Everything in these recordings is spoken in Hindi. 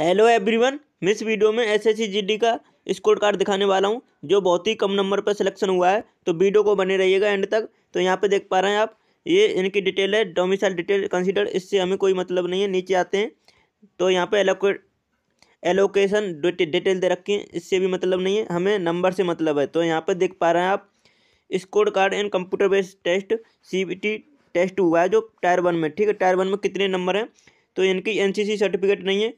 हेलो एवरीवन मैं इस वीडियो में एस एस का स्कोर कार्ड दिखाने वाला हूँ जो बहुत ही कम नंबर पर सिलेक्शन हुआ है तो वीडियो को बने रहिएगा एंड तक तो यहाँ पे देख पा रहे हैं आप ये इनकी डिटेल है डोमिसाइल डिटेल कंसिडर इससे हमें कोई मतलब नहीं है नीचे आते हैं तो यहाँ पे एलोके एलोकेशन डिटेल दे रखी है इससे भी मतलब नहीं है हमें नंबर से मतलब है तो यहाँ पर देख पा रहे हैं आप score card and computer based test C test हुआ है जो टायर वन में ठीक है टायर वन में कितने नंबर हैं तो इनकी एनसीसी सर्टिफिकेट नहीं है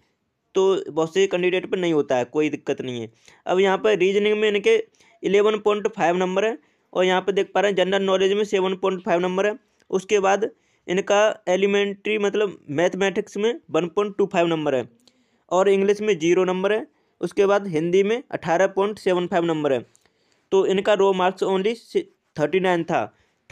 तो बहुत से कैंडिडेट पर नहीं होता है कोई दिक्कत नहीं है अब यहाँ पर रीजनिंग में इनके इलेवन पॉइंट फाइव नंबर है और यहाँ पर देख पा रहे हैं जनरल नॉलेज में सेवन पॉइंट फाइव नंबर है उसके बाद इनका एलिमेंट्री मतलब मैथमेटिक्स में one point two five number है और इंग्लिश में जीरो नंबर है उसके बाद हिंदी में अठारह पॉइंट सेवन फाइव नंबर है तो इनका raw marks only thirty nine था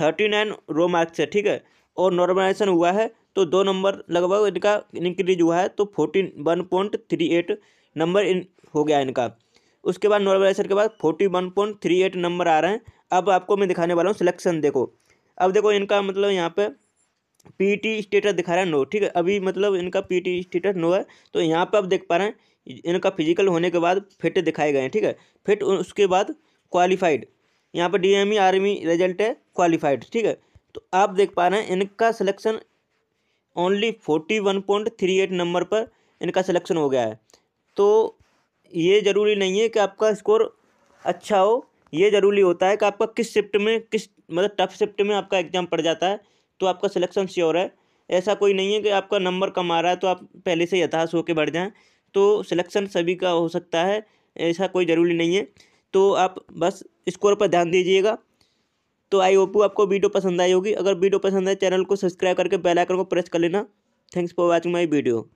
थर्टी नाइन रो मार्क्स है ठीक है और नॉर्मलाइजेशन हुआ है तो दो नंबर लगभग इनका इंक्रीज हुआ है तो forty one point three eight number इन हो गया इनका उसके बाद नॉर्मलाइजेशन के बाद forty one point three eight number आ रहे हैं अब आपको मैं दिखाने वाला हूँ सिलेक्शन देखो अब देखो इनका मतलब यहाँ पे टी स्टेटस दिखा रहा है नो ठीक है अभी मतलब इनका पी टी स्टेटस नो है तो यहाँ पर आप देख पा रहे हैं इनका फिजिकल होने के बाद फिट दिखाए गए हैं ठीक है फिट उसके बाद क्वालिफाइड यहाँ पर ई आर्मी रिजल्ट है क्वालिफाइड ठीक है तो आप देख पा रहे हैं इनका selection only forty one point three eight number पर इनका सिलेक्शन हो गया है तो ये ज़रूरी नहीं है कि आपका स्कोर अच्छा हो ये ज़रूरी होता है कि आपका किस शिफ्ट में किस मतलब टफ शिफ्ट में आपका एग्ज़ाम पड़ जाता है तो आपका सिलेक्शन श्योर है ऐसा कोई नहीं है कि आपका नंबर कम आ रहा है तो आप पहले से हताश होकर बढ़ जाएँ तो सिलेक्शन सभी का हो सकता है ऐसा कोई ज़रूरी नहीं है तो आप बस स्कोर पर ध्यान दीजिएगा तो आई होप आपको वीडियो पसंद आई होगी अगर वीडियो पसंद आए चैनल को सब्सक्राइब करके बेल आइकन को प्रेस कर लेना thanks for watching my video